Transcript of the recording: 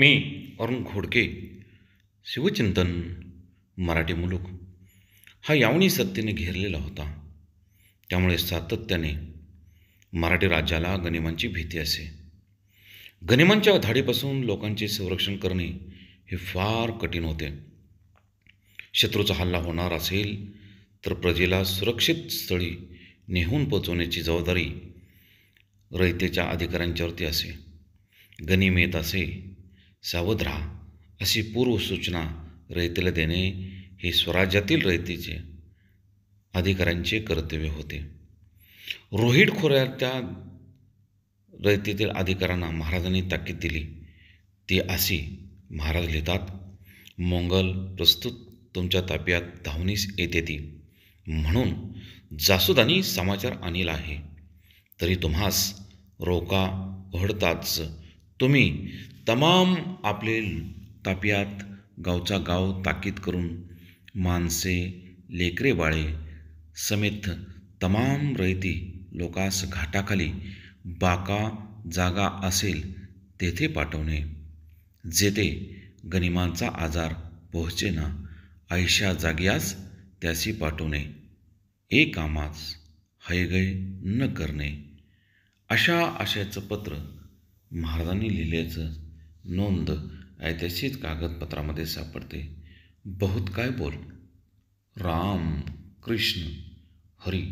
मी अरुण खोडके शिवचिंतन मराठी मुलूक हा यावणी सत्तेने घेरलेला होता त्यामुळे सातत्याने मराठी राज्याला गनिमांची भीती असे गनिमांच्या धाडीपासून लोकांचे संरक्षण करणे हे फार कठीण होते शत्रूचा हल्ला होणार असेल तर प्रजेला सुरक्षित स्थळी नेहून पोचवण्याची जबाबदारी रयतेच्या अधिकाऱ्यांच्यावरती असे गनिम येत असे सावध राहा अशी पूर्वसूचना रयतेला देणे हे स्वराज्यातील रयतीचे अधिकाऱ्यांचे कर्तव्य होते रोहिड त्या रयतेतील अधिकाऱ्यांना महाराजांनी ताकीद दिली ती अशी महाराज लिहितात मोंगल प्रस्तुत तुमच्या ताप्यात धावणीस येते ती म्हणून जासुदानी समाचार आणील आहे तरी तुम्हास रोका उघडताच तुम्ही तमाम आपले ताप्यात गावचा गाव ताकीद करून माणसे लेकरे बाळे समेत तमाम रहिती लोकास घाटाखाली बाका जागा असेल तेथे पाठवणे जेथे गनिमांचा आजार ना आयशा जाग्यास त्याशी पाठवणे ए कामास हयगय न करणे अशा आशयाचं पत्र महाराजांनी लिहिल्याचं नोंद ऐतिहासिक कागदपत्रामध्ये सापडते बहुत काय बोल राम कृष्ण हरी